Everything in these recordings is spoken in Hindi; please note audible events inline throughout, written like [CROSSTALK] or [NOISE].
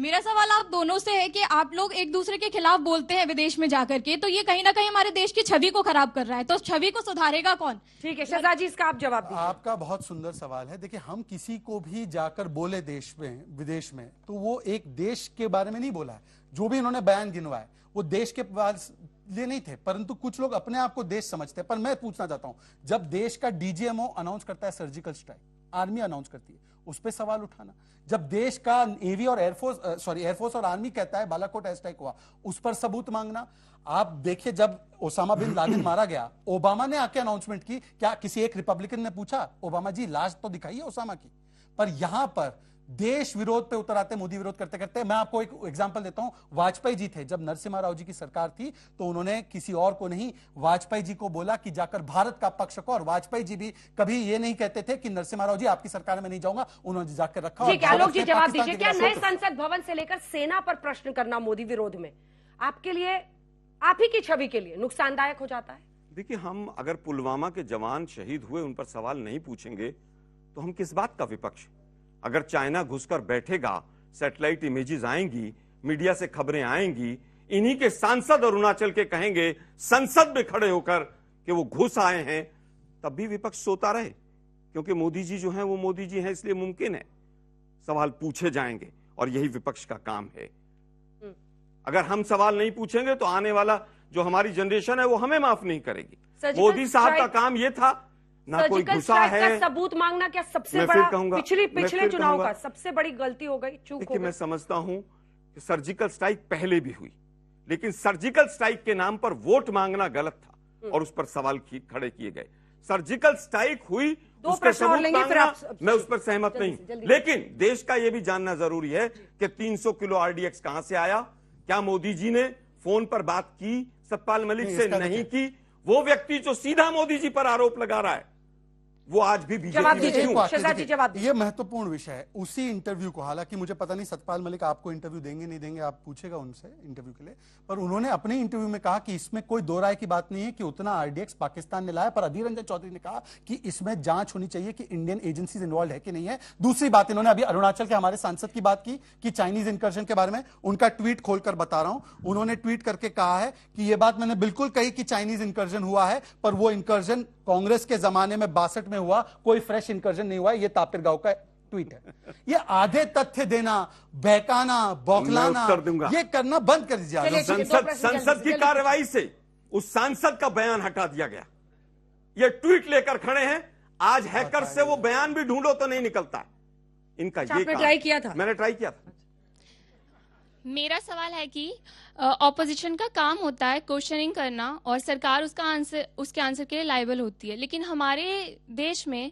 मेरा सवाल आप दोनों से है कि आप लोग एक दूसरे के खिलाफ बोलते हैं विदेश में जाकर के तो ये कहीं ना कहीं हमारे देश की छवि को खराब कर रहा है तो छवि को सुधारेगा कौन ठीक है शहजाद जी इसका आप जवाब दीजिए आपका बहुत सुंदर सवाल है देखिए हम किसी को भी जाकर बोले देश में विदेश में तो वो एक देश के बारे में नहीं बोला है जो भी उन्होंने बयान गिनवाए वो देश के लिए नहीं थे परंतु कुछ लोग अपने आप को देश समझते हैं पर मैं पूछना चाहता हूं जब देश का डीजीएमओ अनाउंस करता है सर्जिकल स्ट्राइक आर्मी अनाउंस करती है उस पर सवाल उठाना जब देश का नेवी और एयरफोर्स सॉरी एयरफोर्स और आर्मी कहता है बालाकोट एस्ट्राइक हुआ उस पर सबूत मांगना आप देखिए जब ओसामा बिन लादेन मारा गया ओबामा ने आके अनाउंसमेंट की क्या किसी एक रिपब्लिकन ने पूछा ओबामा जी लाश तो दिखाई ओसामा की पर यहां पर देश विरोध पे उतर आते मोदी विरोध करते करते मैं आपको एक एग्जांपल देता हूं वाजपेयी जी थे जब नरसिम्हा राव जी की सरकार थी तो उन्होंने किसी और को नहीं वाजपेयी जी को बोला कि जाकर भारत का पक्ष को और वाजपेयी जी भी कभी ये नहीं कहते थे कि नरसिम्हा राव जी आपकी सरकार में नहीं जाऊंगा उन्होंने जाकर रखा जवाब दीजिए क्या नए संसद भवन से लेकर सेना पर प्रश्न करना मोदी विरोध में आपके लिए आप ही की छवि के लिए नुकसानदायक हो जाता है देखिए हम अगर पुलवामा के जवान शहीद हुए उन पर सवाल नहीं पूछेंगे तो हम किस बात का विपक्ष अगर चाइना घुसकर बैठेगा सैटेलाइट इमेजेस आएंगी मीडिया से खबरें आएंगी इन्हीं के सांसद अरुणाचल के कहेंगे संसद में खड़े होकर कि वो घुस आए हैं तब भी विपक्ष सोता रहे क्योंकि मोदी जी जो हैं वो मोदी जी हैं इसलिए मुमकिन है सवाल पूछे जाएंगे और यही विपक्ष का काम है हम्म। अगर हम सवाल नहीं पूछेंगे तो आने वाला जो हमारी जनरेशन है वो हमें माफ नहीं करेगी मोदी साहब का काम ये था ना कोई गुस्सा है सबूत मांगना क्या सबसे बड़ा कहूंगा पिछले चुनाव का सबसे बड़ी गलती हो गई चूक मैं समझता हूं कि सर्जिकल स्ट्राइक पहले भी हुई लेकिन सर्जिकल स्ट्राइक के नाम पर वोट मांगना गलत था हम्म। और उस पर सवाल खड़े किए गए सर्जिकल स्ट्राइक हुई दो प्रश्न और लेंगे फिर आप मैं उस पर सहमत नहीं लेकिन देश का यह भी जानना जरूरी है कि 300 किलो आरडीएक्स कहां से आया क्या मोदी जी ने फोन पर बात की सतपाल मलिक से नहीं की वो व्यक्ति जो सीधा मोदी जी पर आरोप लगा रहा है वो आज भी बीजेपी जवाब ये महत्वपूर्ण विषय है उसी इंटरव्यू को हालांकि मुझे पता नहीं सतपाल मलिक आपको इंटरव्यू देंगे नहीं देंगे आप पूछेगा उनसे इंटरव्यू के लिए पर उन्होंने अपने इंटरव्यू में कहा कि इसमें कोई दो राय की बात नहीं है कि उतना आरडीएक्स पाकिस्तान ने लाया पर अधीर रंजन चौधरी ने कहा कि इसमें जांच होनी चाहिए कि इंडियन एजेंसी इन्वॉल्व है कि नहीं है दूसरी बात इन्होंने अभी अरुणाचल के हमारे सांसद की बात की कि चाइनीज इंकर्शन के बारे में उनका ट्वीट खोलकर बता रहा हूं उन्होंने ट्वीट करके कहा है कि यह बात मैंने बिल्कुल कही कि चाइनीज इंकर्जन हुआ है पर वो इंकर्जन कांग्रेस के जमाने में बासठ में में हुआ कोई फ्रेश इंकर्जन नहीं हुआ ये तापिर गांव का ट्वीट है ये आधे तथ्य देना बहकाना बौखलाना ये करना बंद कर दीजिए संसद संसद की कार्रवाई से उस सांसद का बयान हटा दिया गया ये ट्वीट लेकर खड़े हैं आज हैकर से वो बयान भी ढूंढो तो नहीं निकलता इनका ये ट्राई किया था मैंने ट्राई किया था मेरा सवाल है कि ऑपोजिशन का काम होता है क्वेश्चनिंग करना और सरकार उसका आंसर उसके आंसर के लिए लाइबल होती है लेकिन हमारे देश में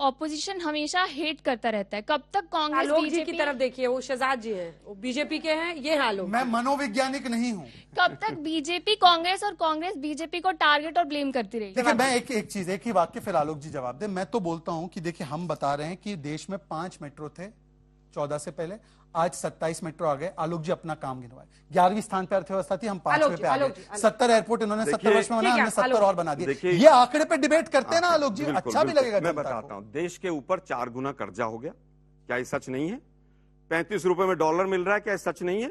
ऑपोजिशन हमेशा हेट करता रहता है कब तक कांग्रेस आलोक जी की तरफ देखिए वो शहजाद जी हैं वो बीजेपी के हैं ये हालो मैं मनोवैज्ञानिक नहीं हूँ कब तक बीजेपी कांग्रेस और कांग्रेस बीजेपी को टारगेट और ब्लेम करती रही देखिए मैं एक एक चीज एक ही वाक्य फिर आलोक जी जवाब दे मैं तो बोलता हूँ की देखिये हम बता रहे हैं की देश में पांच मेट्रो थे चौदह से पहले आज 27 मेट्रो आ गए आलोक जी अपना काम गिनवाए ग्यारहवीं स्थान पर अर्थव्यवस्था थी हम पांचवे पे आ गए सत्तर एयरपोर्ट इन्होंने सत्तर वर्ष में बनाया हमने सत्तर और बना दिया ये आंकड़े पे डिबेट करते हैं ना आलोक जी अच्छा भी लगेगा मैं बताता हूँ देश के ऊपर चार गुना कर्जा हो गया क्या ये सच नहीं है पैंतीस रुपए में डॉलर मिल रहा है क्या सच नहीं है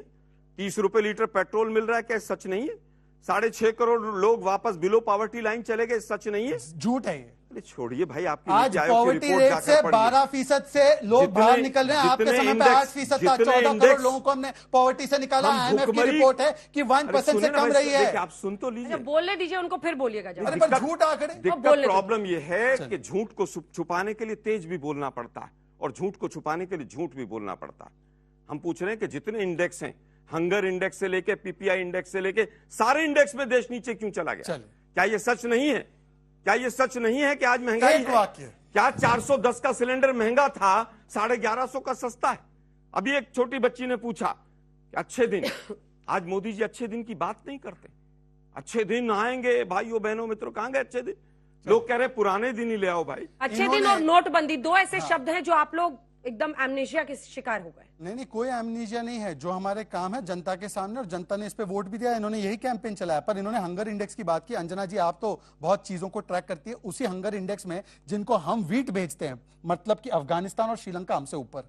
तीस रुपए लीटर पेट्रोल मिल रहा है क्या सच नहीं है साढ़े छह करोड़ लोग वापस बिलो पावर्टी लाइन चले गए सच नहीं है झूठ है ये अरे छोड़िए भाई आप आज पॉवर्टी रेट से बारह फीसद से लोग बाहर निकल रहे हैं आपके समय पे आठ फीसद था चौदह करोड़ लोगों को हमने पॉवर्टी से निकाला है आईएमएफ की रिपोर्ट है कि वन परसेंट से कम रही है आप सुन तो अच्छा, लीजिए बोलने दीजिए उनको फिर बोलिएगा झूठ आंकड़े प्रॉब्लम ये है अच्छा। कि झूठ को छुपाने के लिए तेज भी बोलना पड़ता है और झूठ को छुपाने के लिए झूठ भी बोलना पड़ता है हम पूछ रहे हैं कि जितने इंडेक्स हैं हंगर इंडेक्स से लेके पीपीआई इंडेक्स से लेके सारे इंडेक्स में देश नीचे क्यों चला गया क्या ये सच नहीं है क्या ये सच नहीं है कि आज महंगाई है? वाक्य क्या 410 का सिलेंडर महंगा था साढ़े ग्यारह सौ का सस्ता है अभी एक छोटी बच्ची ने पूछा अच्छे दिन [COUGHS] आज मोदी जी अच्छे दिन की बात नहीं करते अच्छे दिन आएंगे भाइयों बहनों मित्रों कहाँ गए अच्छे दिन लोग कह रहे पुराने दिन ही ले आओ भाई अच्छे दिन और नोटबंदी दो ऐसे हाँ। शब्द हैं जो आप लोग एकदम एमनेशिया के शिकार हो गए नहीं नहीं कोई एमनेशिया नहीं है जो हमारे काम है जनता के सामने और जनता ने इस पे वोट भी दिया इन्होंने यही कैंपेन चलाया पर इन्होंने हंगर इंडेक्स की बात की अंजना जी आप तो बहुत चीजों को ट्रैक करती है उसी हंगर इंडेक्स में जिनको हम वीट भेजते हैं मतलब की अफगानिस्तान और श्रीलंका हमसे ऊपर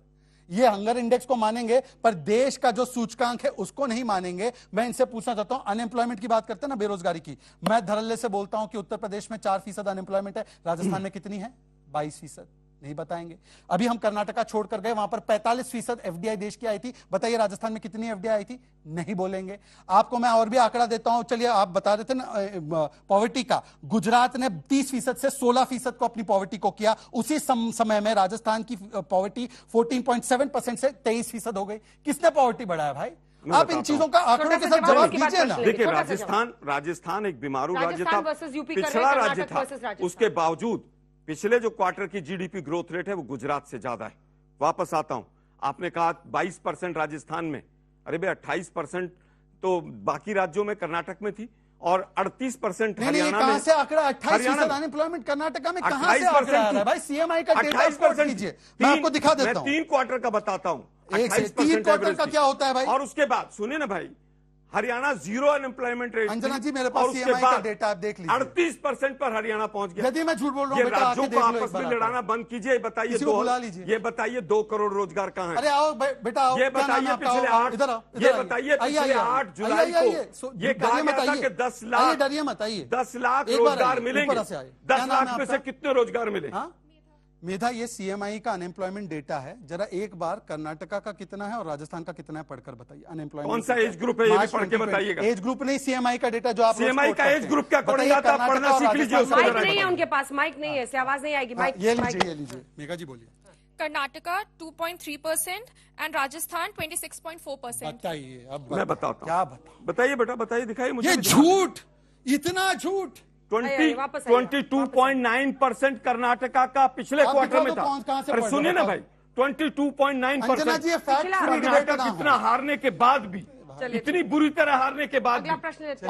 ये हंगर इंडेक्स को मानेंगे पर देश का जो सूचकांक है उसको नहीं मानेंगे मैं इनसे पूछना चाहता हूं अनएम्प्लॉयमेंट की बात करते हैं ना बेरोजगारी की मैं धरल्ले से बोलता हूं कि उत्तर प्रदेश में चार फीसद अनएम्प्लॉयमेंट है राजस्थान में कितनी है बाईस फीसद नहीं बताएंगे अभी हम कर्नाटका छोड़कर गए वहां पर 45 फीसद एफडीआई देश की आई थी बताइए राजस्थान में कितनी एफडीआई आई थी नहीं बोलेंगे आपको मैं और भी आंकड़ा देता हूं चलिए आप बता देते ना पॉवर्टी का गुजरात ने 30 फीसद से 16 फीसद को अपनी पॉवर्टी को किया उसी सम समय में राजस्थान की पॉवर्टी फोर्टीन से तेईस हो गई किसने पॉवर्टी बढ़ाया भाई आप इन चीजों का आंकड़ों के साथ जवाब दीजिए ना देखिए राजस्थान राजस्थान एक बीमारू राज्य था पिछड़ा राज्य था उसके बावजूद पिछले जो क्वार्टर की जीडीपी ग्रोथ रेट है वो गुजरात से ज्यादा है वापस आता हूं आपने कहा 22 परसेंट राजस्थान में अरे भाई अट्ठाईस परसेंट तो बाकी राज्यों में कर्नाटक में थी और 38 परसेंट हरियाणा में से आंकड़ा 28 अनएम्प्लॉयमेंट कर्नाटका में कहां से आ रहा है भाई सीएमआई का अट्ठाईस परसेंट मैं आपको दिखा देता हूं तीन क्वार्टर का बताता हूं तीन क्वार्टर का क्या होता है भाई और उसके बाद सुनिए ना भाई Haryana zero unemployment rate Anjana ji मेरे पास सीएमआई का डेटा आप देख लीजिए अड़तीस परसेंट पर हरियाणा पहुंच गया यदि मैं झूठ बोल रहा हूँ राज्यों को आपस में लड़ाना बंद कीजिए बताइए दो लीजिए ये बताइए दो करोड़ रोजगार कहाँ अरे आओ बेटा ये बताइए पिछले आठ ये बताइए पिछले आठ जुलाई को ये कहा गया था कि दस लाख डरिए मत आइए दस लाख रोजगार मिलेंगे दस लाख में से कितने रोजगार मिले हाँ? मेधा ये सीएमआई का अनएम्प्लॉयमेंट डेटा है जरा एक बार कर्नाटका का कितना है और राजस्थान का कितना है पढ़कर बताइए अनएम्प्लॉयमेंट कौन सा एज ग्रुप है ये पढ़ के बताइएगा एज ग्रुप नहीं सीएमआई का डेटा जो आप सीएमआई का एज ग्रुप क्या कौन आता पढ़ना सीख लीजिए माइक नहीं है उनके पास माइक नहीं है आवाज नहीं आएगी हाँ, माइक ये लीजिए ये लीजिए मेघा जी बोलिए Karnataka 2.3 percent and Rajasthan 26.4 percent बताइए अब मैं बताता क्या बताइए बेटा बताइए दिखाइए मुझे ये झूठ इतना झूठ twenty twenty two point nine percent Karnataka का पिछले क्वार्टर में था अरे सुनिए ना भाई twenty two point nine percent Karnataka इतना हारने के बाद भी इतनी बुरी तरह हारने के बाद भी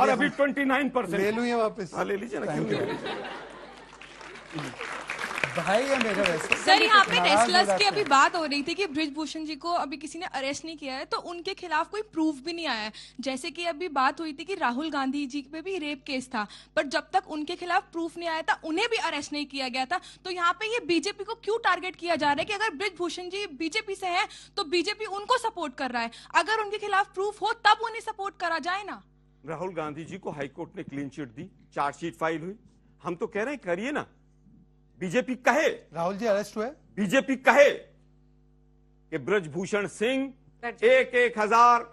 और अभी ट्वेंटी नाइन परसेंट ले लू वापस हाँ, ले लीजिए ना क्यों भाई है मेरा वैसे सर यहाँ पे नेस्लस तो की अभी बात हो रही थी कि ब्रिजभूषण जी को अभी किसी ने अरेस्ट नहीं किया है तो उनके खिलाफ कोई प्रूफ भी नहीं आया है जैसे कि अभी बात हुई थी कि राहुल गांधी जी पे भी रेप केस था पर जब तक उनके खिलाफ प्रूफ नहीं आया था उन्हें भी अरेस्ट नहीं किया गया था तो यहाँ पे ये बीजेपी को क्यों टारगेट किया जा रहा है कि अगर ब्रिजभूषण जी बीजेपी से है तो बीजेपी उनको सपोर्ट कर रहा है अगर उनके खिलाफ प्रूफ हो तब उन्हें सपोर्ट करा जाए ना राहुल गांधी जी को हाईकोर्ट ने क्लीन चिट दी चार्जशीट फाइल हुई हम तो कह रहे हैं करिए ना बीजेपी कहे राहुल जी अरेस्ट हुए बीजेपी कहे कि ब्रजभूषण सिंह एक एक हजार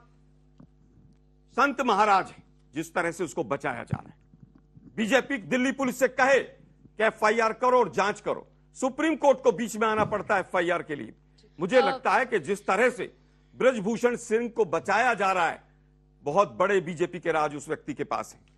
संत महाराज है जिस तरह से उसको बचाया जा रहा है बीजेपी दिल्ली पुलिस से कहे कि एफआईआर करो और जांच करो सुप्रीम कोर्ट को बीच में आना पड़ता है एफआईआर के लिए मुझे लगता है कि जिस तरह से ब्रजभूषण सिंह को बचाया जा रहा है बहुत बड़े बीजेपी के राज उस व्यक्ति के पास है